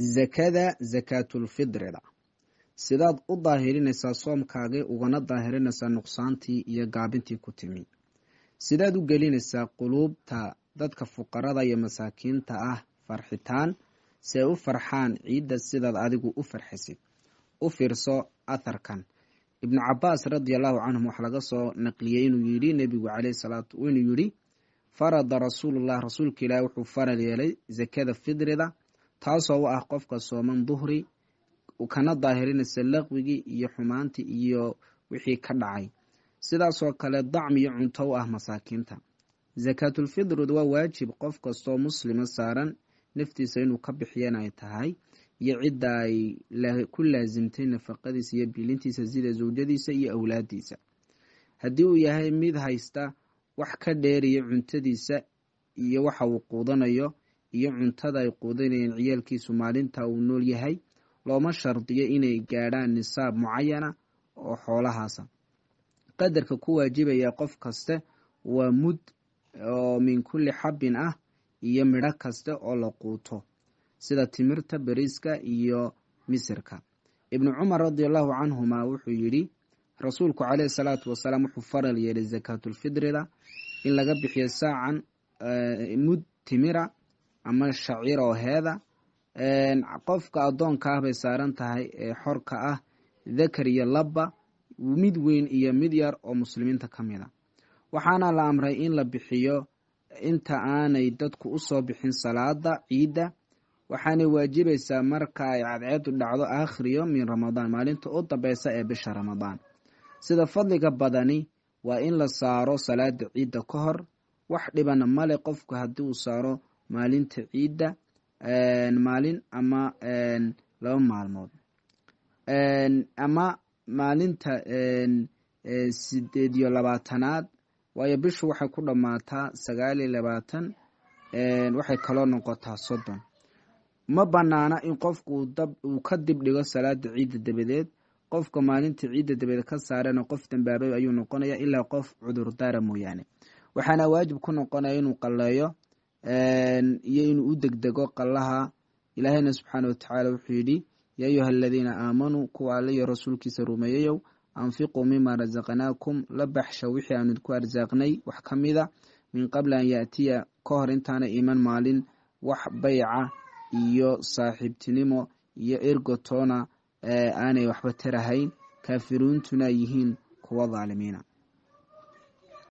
zakada zakaatulfidrida sidaad u daahirinaysaa soomkaagay ugana daahirinaysaa nuqsaantii iyo gaabintii ku timi sidaad u gelinaysaa quluubta dadka fuqarada iyo masaakiinta ah farxitaan si ay u farxaan ciidda sidaad adigu u farxisid u fiirso atharkan ibnu cabaas radiallahu canhum waxaa laga soo naqliyey inuu yidhi nebigu caleyh salaatu inuu yidhi farada rasuululah rasuulka ilaahi wuxuu farad yeelay zakada fidrida taasoo u ah qofka sooman duhri kana daahirinaysa laqwigii iyo xumaantii iyo wixii ka dhacay sidaasoo kale dacm iyo cunto u ah masaakiinta sakaatulfitrud waa waajib qof kastoo muslima saaran naftiisa inuu ka bixiyana ay tahay iyo cidda ay ku laasimtay nafaqadiisa iyo biilintiisa sida zawjadiisa iyo awlaadiisa haddii uu yahay mid haysta wax ka dheeriya cuntadiisa iyo waxa uu quudanayo iyo cuntada ay quudinayeen ciyaalkiisu maalinta uu nool yahay looma shardiyo inay gaadhaan nisaab mucayana oo xoolahaasa qadarka ku waajibaya qof kaste waa mud oo min kulli xabbin ah iyo midho kaste oo la quuto sida timirta beriiska iyo misirka ibnu cumar radiallahu canhumaa wuxuu yidhi rasuulku caleyhi salaatu wasalaam wuxuu faral yeelay sakaatulfidrida in laga bixiyo saacan eh, mud timira ama shacir oo heeda qofka ah bay saaran tahay ee xorka ah dakar iyo laba mid weyn iyo mid yar oo muslimiinta ka mid a ah. waxaana la amray in la bixiyo inta aanay dadku u soo bixin salaada ciidda waxaanay waajibaysaa marka ay cadceedu dhacdo aakhriyo min ramadaan maalinta u dambeysa ee bisha ramadaan sida fadliga badani waa in la saaro salaada ciidda ka hor wax dhibana male qofku haddii uu saaro maalinta ciidda maalin ama laba maalmood ama maalinta sideed iyo labaatanaad waayo bishu waxay ku dhammaataa sagaal iyo labaatan waxay kaloo noqotaa soddon ma banaana in qofku dab uu ka dib dhigo salaada ciidda dabadeed qofka maalinta ciidda dabadeed ka saarana qof dambaabay ayuu noqonaya ilaa qof cudurdaara mooyaane waxaana waajib ku noqonaya inuu qalleeyo iyo inuu u degdego qallaha ilaahayna subxaana watacaala wuxuu yidhi ya ayuha aladiina aamanuu kuwa alle iyo rasuulkiisa rumeeyayow anfiquu mima rasaqnaakum la baxsha wixii aan idinku arsaaqnay wax ka mida min qabli an yaatiya ka hor intaana iman maalin wax bayca iyo saaxiibtinimo iyo ergotoona aanay waxba tarahayn kaafiruuntuna yihiin kuwa daalimiina